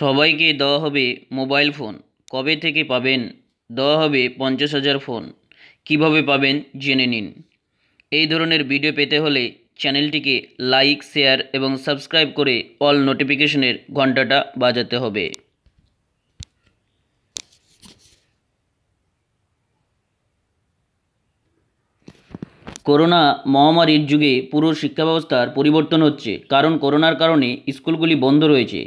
সবাইকে দেওয়া হবে মোবাইল ফোন কবে থেকে পাবেন দেওয়া হবে পঞ্চাশ হাজার ফোন কিভাবে পাবেন জেনে নিন এই ধরনের ভিডিও পেতে হলে চ্যানেলটিকে লাইক শেয়ার এবং সাবস্ক্রাইব করে অল নোটিফিকেশনের ঘন্টাটা বাজাতে হবে করোনা মহামারীর যুগে পুরো শিক্ষা ব্যবস্থার পরিবর্তন হচ্ছে কারণ করোনার কারণে স্কুলগুলি বন্ধ রয়েছে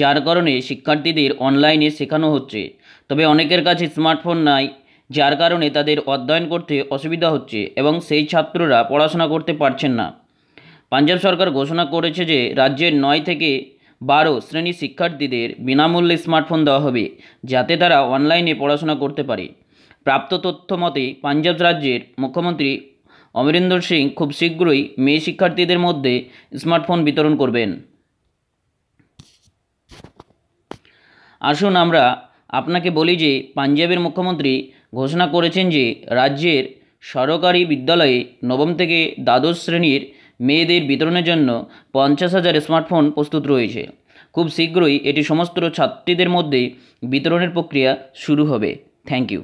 যার কারণে শিক্ষার্থীদের অনলাইনে শেখানো হচ্ছে তবে অনেকের কাছে স্মার্টফোন নাই যার কারণে তাদের অধ্যয়ন করতে অসুবিধা হচ্ছে এবং সেই ছাত্ররা পড়াশোনা করতে পারছেন না পাঞ্জাব সরকার ঘোষণা করেছে যে রাজ্যের নয় থেকে বারো শ্রেণী শিক্ষার্থীদের বিনামূল্যে স্মার্টফোন দেওয়া হবে যাতে তারা অনলাইনে পড়াশোনা করতে পারে প্রাপ্ত তথ্য মতে পাঞ্জাব রাজ্যের মুখ্যমন্ত্রী অমরিন্দর সিং খুব শীঘ্রই মেয়ে শিক্ষার্থীদের মধ্যে স্মার্টফোন বিতরণ করবেন আসুন আমরা আপনাকে বলি যে পাঞ্জাবের মুখ্যমন্ত্রী ঘোষণা করেছেন যে রাজ্যের সরকারি বিদ্যালয়ে নবম থেকে দ্বাদশ শ্রেণীর মেয়েদের বিতরণের জন্য পঞ্চাশ হাজার স্মার্টফোন প্রস্তুত রয়েছে খুব শীঘ্রই এটি সমস্ত ছাত্রীদের মধ্যে বিতরণের প্রক্রিয়া শুরু হবে থ্যাংক ইউ